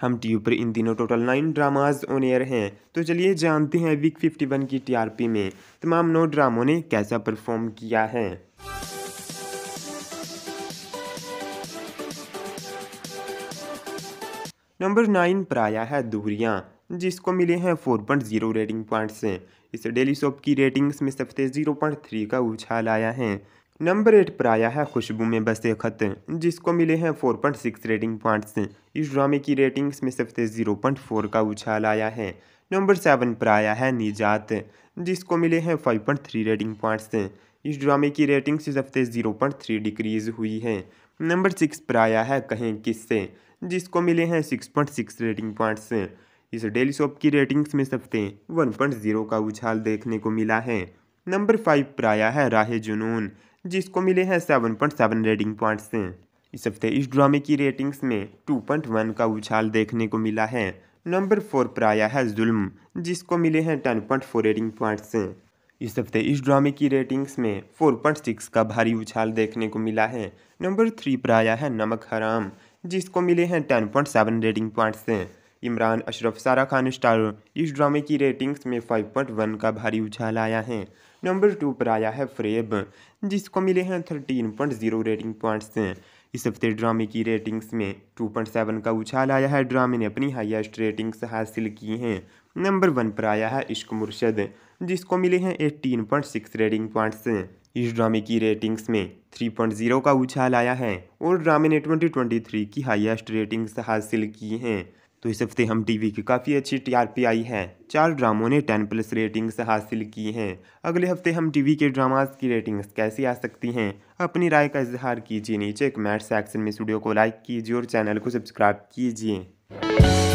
हम टी पर इन दिनों total nine dramas on air हैं तो चलिए जानते हैं वीक 51 की टीआरपी में तमाम नौ ड्रामों ने कैसा परफॉर्म किया है नंबर नाइन पर आया है दूरिया जिसको मिले हैं four point zero rating points इस डेली सोप की रेटिंग्स में सबसे जीरो पॉइंट थ्री का उछाल आया है नंबर एट पर आया है खुशबू में बसे खत जिसको मिले हैं four point six rating points इस ड्रामे की रेटिंग्स में सबसे जीरो पॉइंट फोर का उछाल आया है नंबर सेवन पर आया है निजात जिसको मिले हैं five point three rating points इस ड्रामे की रेटिंग्स हफ्ते जीरो पॉइंट थ्री डिक्रीज हुई है नंबर सिक्स पर आया है कहें किससे जिसको मिले हैं six point six rating points इस डेली शॉप की रेटिंग्स में सबसे वन पॉइंट जीरो का उछाल देखने को मिला है नंबर फाइव पर आया है राह जुनून जिसको मिले हैं seven point seven rating points इस हफ्ते इस ड्रामे की रेटिंग्स में टू पॉइंट वन का उछाल देखने को मिला है नंबर फोर पर आया है जुल्म जिसको मिले हैं ten point four rating points इस हफ्ते इस ड्रामे की रेटिंग्स में फोर पॉइंट सिक्स का भारी उछाल देखने को मिला है नंबर थ्री पर आया है नमक हराम जिसको मिले हैं ten point seven rating points Imran Ashraf Sara Khan star इस ड्रामे की रेटिंग्स में फाइव पॉइंट वन का भारी उछाल आया है नंबर टू पर आया है फ्रेब जिसको मिले हैं thirteen point zero rating points इस हफ्ते ड्रामे की रेटिंग्स में टू पॉइंट सेवन का उछाल आया है ड्रामे ने अपनी हाईएस्ट रेटिंग्स हासिल की हैं नंबर वन पर आया है इश्क मुर्शद जिसको मिले हैं eighteen point six rating points इस ड्रामे की रेटिंग्स में थ्री पॉइंट जीरो का उछाल आया है और ड्रामे ने ट्वेंटी ट्वेंटी थ्री की हाइएस्ट रेटिंग्स हासिल की हैं तो इस हफ्ते हम टीवी की काफ़ी अच्छी टीआरपी आई है चार ड्रामों ने टेन प्लस रेटिंग्स हासिल की हैं अगले हफ्ते हम टीवी के ड्रामास की रेटिंग्स कैसी आ सकती हैं अपनी राय का इजहार कीजिए नीचे कमेंट सेक्शन में स्टूडियो को लाइक कीजिए और चैनल को सब्सक्राइब कीजिए